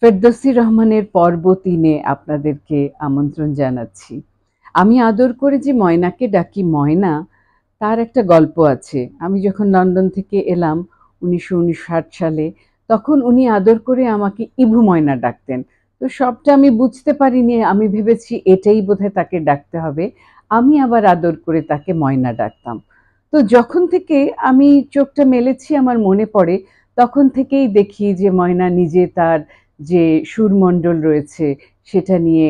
ফেরদৌসি রহমানের পর্ব তিনে আপনাদেরকে আমন্ত্রণ জানাচ্ছি আমি আদর করে যে ময়নাকে ডাকি ময়না তার একটা গল্প আছে আমি যখন লন্ডন থেকে এলাম উনিশশো সালে তখন উনি আদর করে আমাকে ইভু ময়না ডাকতেন তো সবটা আমি বুঝতে পারিনি আমি ভেবেছি এটাই বোধহয় তাকে ডাকতে হবে আমি আবার আদর করে তাকে ময়না ডাকতাম তো যখন থেকে আমি চোখটা মেলেছি আমার মনে পড়ে তখন থেকেই দেখি যে ময়না নিজে তার যে সুরমণ্ডল রয়েছে সেটা নিয়ে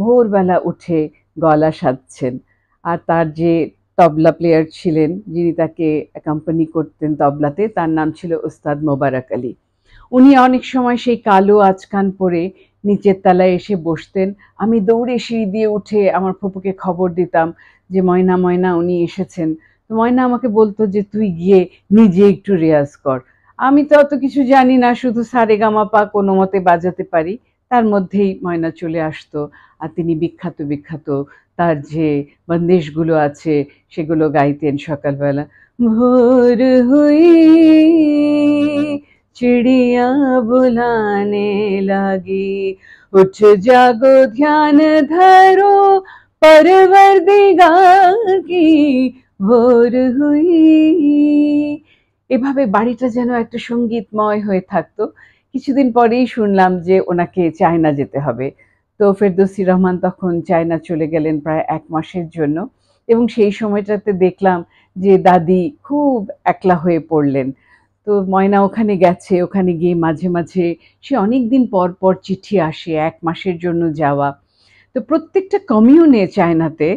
ভোরবেলা উঠে গলা সাজছেন আর তার যে তবলা প্লেয়ার ছিলেন যিনি তাকে কোম্পানি করতেন তবলাতে তার নাম ছিল ওস্তাদ মোবারক আলী উনি অনেক সময় সেই কালো আজকান পরে নিচের তলায় এসে বসতেন আমি দৌড়ে সিঁড়ি দিয়ে উঠে আমার ফুপুকে খবর দিতাম যে ময়না ময়না উনি এসেছেন তো ময়না আমাকে বলতো যে তুই গিয়ে নিজে একটু রেয়াজ কর আমি তো অত কিছু জানি না শুধু সারেগামাপা কোনো মতে বাজাতে পারি তার মধ্যেই ময়না চলে আসতো আর তিনি বিখ্যাত বিখ্যাত তার যে বন্দেশগুলো আছে সেগুলো গাইতেন সকালবেলা ভোর হুই চিড়িয়া বোলানে লাগি উঠ জাগো ধ্যান ধরো परवर दिगा কি ভোর हुई এভাবে বাড়িটা যেন একটা সঙ্গীতময় হয়ে থাকতো কিছুদিন পরেই শুনলাম যে ওনাকে চায়না যেতে হবে তো ফেরদৌসি রহমান তখন চায়না চলে গেলেন প্রায় এক মাসের জন্য এবং সেই সময়টাতে দেখলাম যে দাদি খুব একলা হয়ে পড়লেন তো ময়না ওখানে গেছে ওখানে গিয়ে মাঝে মাঝে সে অনেক দিন পর পর চিঠি আসে এক মাসের জন্য যাওয়া তো প্রত্যেকটা কমিউনে চায়নাতে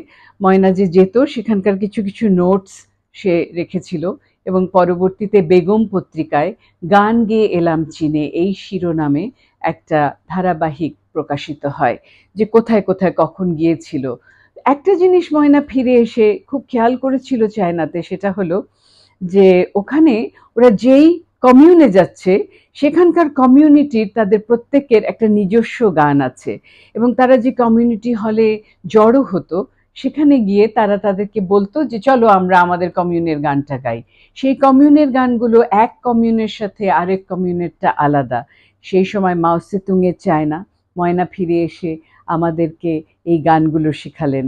ময়না যে যেত সেখানকার কিছু কিছু নোটস সে রেখেছিল এবং পরবর্তীতে বেগম পত্রিকায় গান গেয়ে এলাম চীনে এই শিরোনামে একটা ধারাবাহিক প্রকাশিত হয় যে কোথায় কোথায় কখন গিয়েছিল একটা জিনিস ময়না ফিরে এসে খুব খেয়াল করেছিল চায়নাতে সেটা হলো যে ওখানে ওরা যেই কমিউনে যাচ্ছে সেখানকার কমিউনিটির তাদের প্রত্যেকের একটা নিজস্ব গান আছে এবং তারা যে কমিউনিটি হলে জড়ো হতো সেখানে গিয়ে তারা তাদেরকে বলতো যে চলো আমরা আমাদের কমিউনের গানটা গাই সেই কমিউনের গানগুলো এক কমিউনের সাথে আরেক কমিউনেরটা আলাদা সেই সময় মাও চায় না ময়না ফিরে এসে আমাদেরকে এই গানগুলো শেখালেন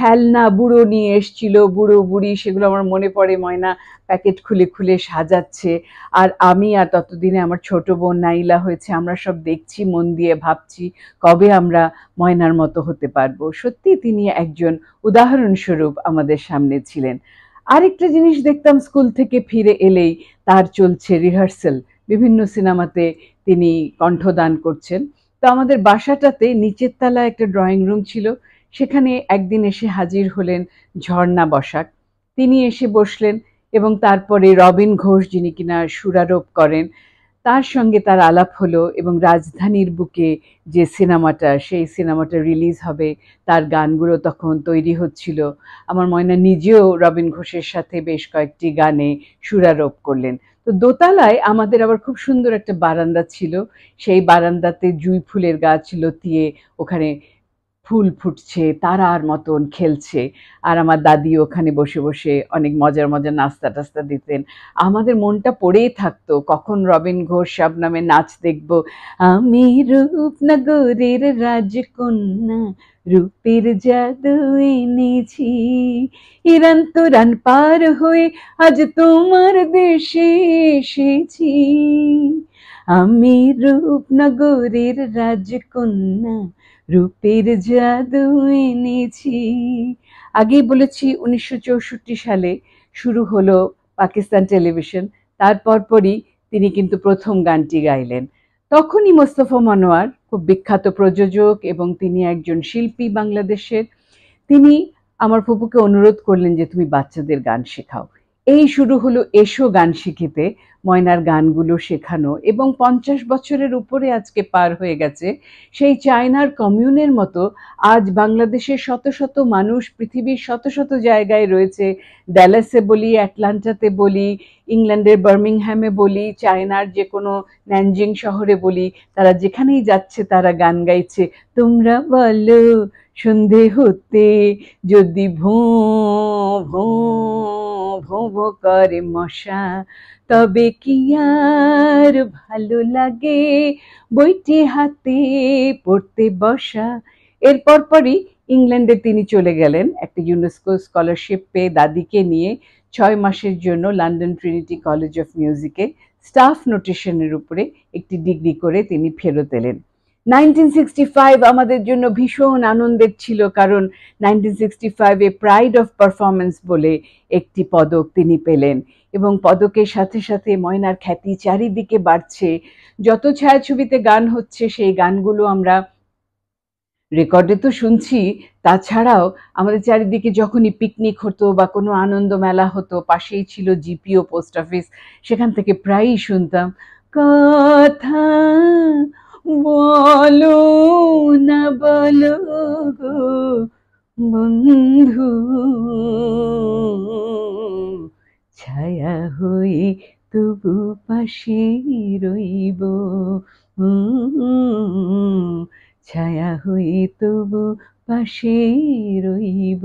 খেলনা বুড়ো নিয়ে এসছিল বুড়ো বুড়ি সেগুলো আমার মনে পড়ে ময়না প্যাকেট খুলে খুলে সাজাচ্ছে আর আমি আর ততদিনে আমার ছোট বোন নাইলা হয়েছে আমরা সব দেখছি মন দিয়ে ভাবছি কবে আমরা ময়নার মতো হতে পারবো সত্যি তিনি একজন উদাহরণস্বরূপ আমাদের সামনে ছিলেন আরেকটা জিনিস দেখতাম স্কুল থেকে ফিরে এলেই তার চলছে রিহার্সেল বিভিন্ন সিনেমাতে তিনি কণ্ঠদান করছেন তো আমাদের বাসাটাতে নিচের তলায় একটা ড্রয়িং রুম ছিল সেখানে একদিন এসে হাজির হলেন ঝর্ণা বসাক তিনি এসে বসলেন এবং তারপরে রবিন ঘোষ যিনি কিনা সুরারোপ করেন তার সঙ্গে তার আলাপ হলো এবং রাজধানীর বুকে যে সিনেমাটা সেই সিনেমাটা রিলিজ হবে তার গানগুলো তখন তৈরি হচ্ছিল আমার ময়না নিজেও রবিন ঘোষের সাথে বেশ কয়েকটি গানে সুরারোপ করলেন তো দোতলায় আমাদের আবার খুব সুন্দর একটা বারান্দা ছিল সেই বারান্দাতে জুই ফুলের গাছ লতিয়ে ওখানে ফুল ফুটছে তারার মতন খেলছে আর আমার দাদি ওখানে বসে বসে অনেক মজার মজার নাস্তা টাস্তা দিতেন আমাদের মনটা পড়েই থাকতো কখন রবিন ঘোষ সব নামে নাচ দেখব আমি রূপনগরের রাজকন্যা রূপের জাদু এনেছি ইরান রান পার হয়ে আজ তোমার দেশে এসেছি আমি রূপনগরের রাজকন্যা রূপের জাদু এনেছি আগেই বলেছি উনিশশো সালে শুরু হলো পাকিস্তান টেলিভিশন তারপর পরই তিনি কিন্তু প্রথম গানটি গাইলেন তখনই মোস্তফা মনোয়ার খুব বিখ্যাত প্রযোজক এবং তিনি একজন শিল্পী বাংলাদেশের তিনি আমার ফুপুকে অনুরোধ করলেন যে তুমি বাচ্চাদের গান শেখাও এই শুরু হলো এসো গান শিখিতে ময়নার গানগুলো শেখানো এবং পঞ্চাশ বছরের উপরে আজকে পার হয়ে গেছে সেই চায়নার কমিউনের মতো আজ বাংলাদেশের শত শত মানুষ পৃথিবীর শত শত জায়গায় রয়েছে ড্যালাসে বলি অ্যাটলান্টাতে বলি ইংল্যান্ডের বার্মিংহ্যামে বলি চায়নার যে কোনো ন্যানজিং শহরে বলি তারা যেখানেই যাচ্ছে তারা গান গাইছে তোমরা বলো সন্ধে হতে যদি ভোঁ ভোঁ করে মশা তবে কি আর ভালো লাগে বইটি হাতে পড়তে বসা এরপর পরই ইংল্যান্ডে তিনি চলে গেলেন একটা ইউনেস্কো স্কলারশিপ পেয়ে দাদিকে নিয়ে ছয় মাসের জন্য লন্ডন ট্রিনিটি কলেজ অফ মিউজিকে স্টাফ নোটেশনের উপরে একটি ডিগ্রি করে তিনি ফেরত এলেন 1965 আমাদের জন্য ভীষণ আনন্দের ছিল কারণ 1965 এ প্রাইড অফ পারফরমেন্স বলে একটি পদক তিনি পেলেন এবং পদকের সাথে সাথে ময়নার খ্যাতি চারিদিকে বাড়ছে যত ছায়াছবিতে গান হচ্ছে সেই গানগুলো আমরা রেকর্ডে তো শুনছি তাছাড়াও আমাদের চারিদিকে যখনই পিকনিক হতো বা কোনো আনন্দ মেলা হতো পাশেই ছিল জিপিও পোস্ট অফিস সেখান থেকে প্রায়ই শুনতাম কথা বলো না বলো গো বন্ধু ছায়া হই তবু পাশে রইব ছায়া হই তবু পাশে রইব